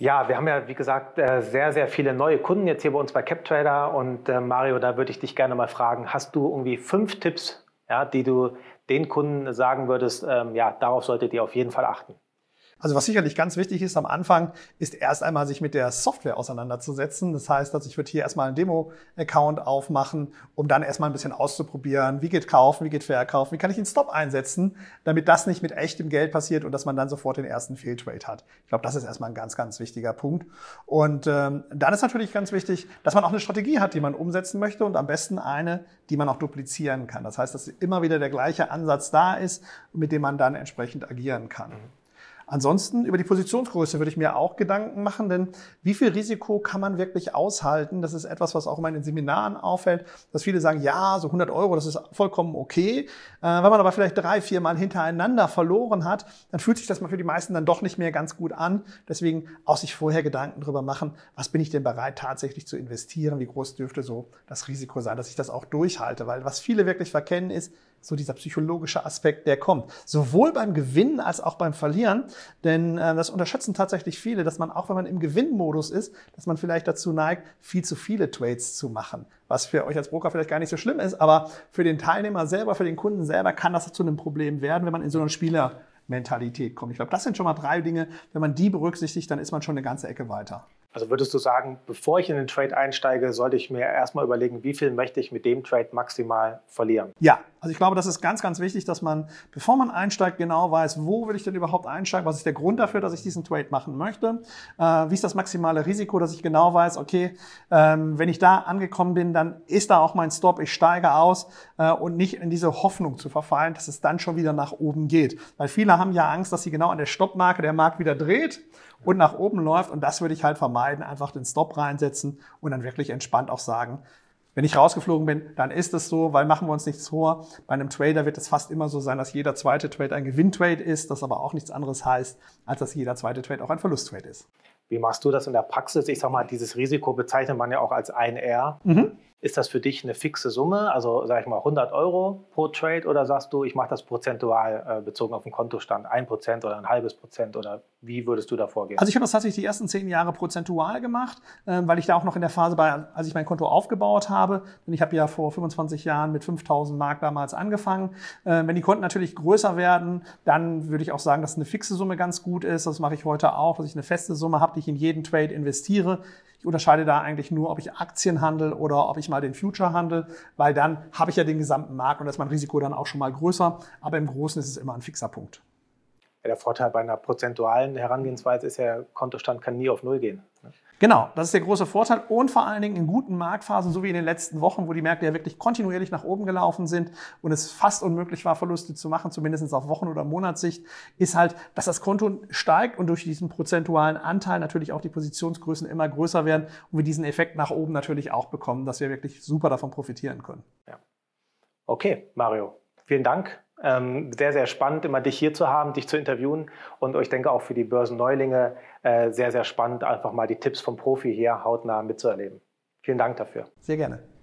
Ja, wir haben ja, wie gesagt, äh, sehr, sehr viele neue Kunden jetzt hier bei uns bei CapTrader. Und äh, Mario, da würde ich dich gerne mal fragen, hast du irgendwie fünf Tipps, ja, die du den Kunden sagen würdest, ähm, ja, darauf solltet ihr auf jeden Fall achten? Also was sicherlich ganz wichtig ist am Anfang, ist erst einmal sich mit der Software auseinanderzusetzen. Das heißt, dass ich würde hier erstmal einen Demo-Account aufmachen, um dann erstmal ein bisschen auszuprobieren, wie geht kaufen, wie geht verkaufen, wie kann ich den Stop einsetzen, damit das nicht mit echtem Geld passiert und dass man dann sofort den ersten Fehltrade hat. Ich glaube, das ist erstmal ein ganz, ganz wichtiger Punkt. Und ähm, dann ist natürlich ganz wichtig, dass man auch eine Strategie hat, die man umsetzen möchte und am besten eine, die man auch duplizieren kann. Das heißt, dass immer wieder der gleiche Ansatz da ist, mit dem man dann entsprechend agieren kann. Mhm. Ansonsten über die Positionsgröße würde ich mir auch Gedanken machen, denn wie viel Risiko kann man wirklich aushalten? Das ist etwas, was auch immer in den Seminaren auffällt, dass viele sagen, ja, so 100 Euro, das ist vollkommen okay. Äh, wenn man aber vielleicht drei, vier Mal hintereinander verloren hat, dann fühlt sich das mal für die meisten dann doch nicht mehr ganz gut an. Deswegen auch sich vorher Gedanken darüber machen, was bin ich denn bereit tatsächlich zu investieren? Wie groß dürfte so das Risiko sein, dass ich das auch durchhalte? Weil was viele wirklich verkennen ist, so dieser psychologische Aspekt, der kommt. Sowohl beim Gewinnen als auch beim Verlieren. Denn äh, das unterschätzen tatsächlich viele, dass man auch wenn man im Gewinnmodus ist, dass man vielleicht dazu neigt, viel zu viele Trades zu machen. Was für euch als Broker vielleicht gar nicht so schlimm ist, aber für den Teilnehmer selber, für den Kunden selber kann das zu einem Problem werden, wenn man in so einer Spielermentalität kommt. Ich glaube, das sind schon mal drei Dinge. Wenn man die berücksichtigt, dann ist man schon eine ganze Ecke weiter. Also würdest du sagen, bevor ich in den Trade einsteige, sollte ich mir erstmal überlegen, wie viel möchte ich mit dem Trade maximal verlieren? Ja, also ich glaube, das ist ganz, ganz wichtig, dass man, bevor man einsteigt, genau weiß, wo will ich denn überhaupt einsteigen, was ist der Grund dafür, dass ich diesen Trade machen möchte, äh, wie ist das maximale Risiko, dass ich genau weiß, okay, ähm, wenn ich da angekommen bin, dann ist da auch mein Stop, ich steige aus äh, und nicht in diese Hoffnung zu verfallen, dass es dann schon wieder nach oben geht. Weil viele haben ja Angst, dass sie genau an der Stoppmarke der Markt wieder dreht und nach oben läuft und das würde ich halt vermeiden, einfach den Stop reinsetzen und dann wirklich entspannt auch sagen, wenn ich rausgeflogen bin, dann ist es so, weil machen wir uns nichts vor. Bei einem Trader wird es fast immer so sein, dass jeder zweite Trade ein Gewinntrade ist, das aber auch nichts anderes heißt, als dass jeder zweite Trade auch ein Verlusttrade ist. Wie machst du das in der Praxis? Ich sag mal, dieses Risiko bezeichnet man ja auch als 1R. Mhm. Ist das für dich eine fixe Summe, also sag ich mal 100 Euro pro Trade oder sagst du, ich mache das prozentual äh, bezogen auf den Kontostand, ein Prozent oder ein halbes Prozent oder wie würdest du da vorgehen? Also ich habe das tatsächlich die ersten zehn Jahre prozentual gemacht, ähm, weil ich da auch noch in der Phase war, als ich mein Konto aufgebaut habe. Denn ich habe ja vor 25 Jahren mit 5000 Mark damals angefangen. Ähm, wenn die Konten natürlich größer werden, dann würde ich auch sagen, dass eine fixe Summe ganz gut ist. Das mache ich heute auch, dass ich eine feste Summe habe, die ich in jeden Trade investiere. Ich unterscheide da eigentlich nur, ob ich Aktien handle oder ob ich mal den Future handle, weil dann habe ich ja den gesamten Markt und da ist mein Risiko dann auch schon mal größer. Aber im Großen ist es immer ein fixer Punkt. Ja, der Vorteil bei einer prozentualen Herangehensweise ist ja, der Kontostand kann nie auf Null gehen. Ne? Genau, das ist der große Vorteil und vor allen Dingen in guten Marktphasen, so wie in den letzten Wochen, wo die Märkte ja wirklich kontinuierlich nach oben gelaufen sind und es fast unmöglich war, Verluste zu machen, zumindest auf Wochen- oder Monatssicht, ist halt, dass das Konto steigt und durch diesen prozentualen Anteil natürlich auch die Positionsgrößen immer größer werden und wir diesen Effekt nach oben natürlich auch bekommen, dass wir wirklich super davon profitieren können. Ja. Okay, Mario, vielen Dank. Ähm, sehr, sehr spannend, immer dich hier zu haben, dich zu interviewen und ich denke auch für die Börsenneulinge äh, sehr, sehr spannend, einfach mal die Tipps vom Profi hier hautnah mitzuerleben. Vielen Dank dafür. Sehr gerne.